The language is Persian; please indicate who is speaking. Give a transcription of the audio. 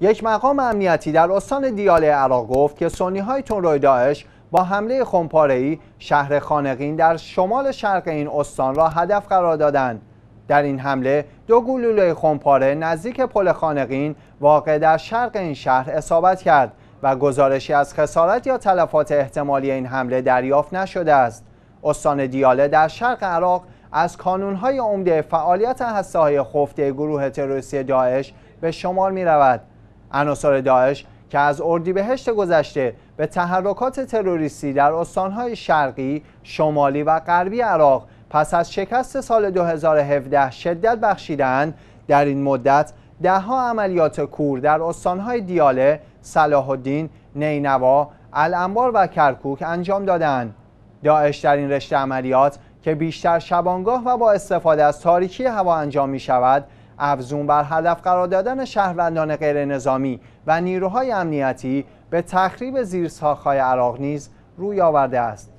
Speaker 1: یک مقام امنیتی در استان دیاله عراق گفت که سنی های تنروی داعش با حمله خمپاره‌ای شهر خانقین در شمال شرق این استان را هدف قرار دادند. در این حمله دو گلوله خمپاره نزدیک پل خانقین واقع در شرق این شهر اصابت کرد و گزارشی از خسارت یا تلفات احتمالی این حمله دریافت نشده است. استان دیاله در شرق عراق از کانونهای عمده فعالیت هستههای خفته گروه تروریستی داعش به شمار می رود. عناصر داعش که از اردیبهشت گذشته به تحرکات تروریستی در استانهای شرقی، شمالی و غربی عراق پس از شکست سال 2017 شدت بخشیدند در این مدت دهها عملیات کور در استانهای دیاله، صلاح الدین، نینوا، الانبار و کرکوک انجام دادند. داعش در این رشته عملیات که بیشتر شبانگاه و با استفاده از تاریکی هوا انجام می شود افزون بر هدف قرار دادن شهروندان نظامی و نیروهای امنیتی به تخریب زیرساختهای عراق نیز روی آورده است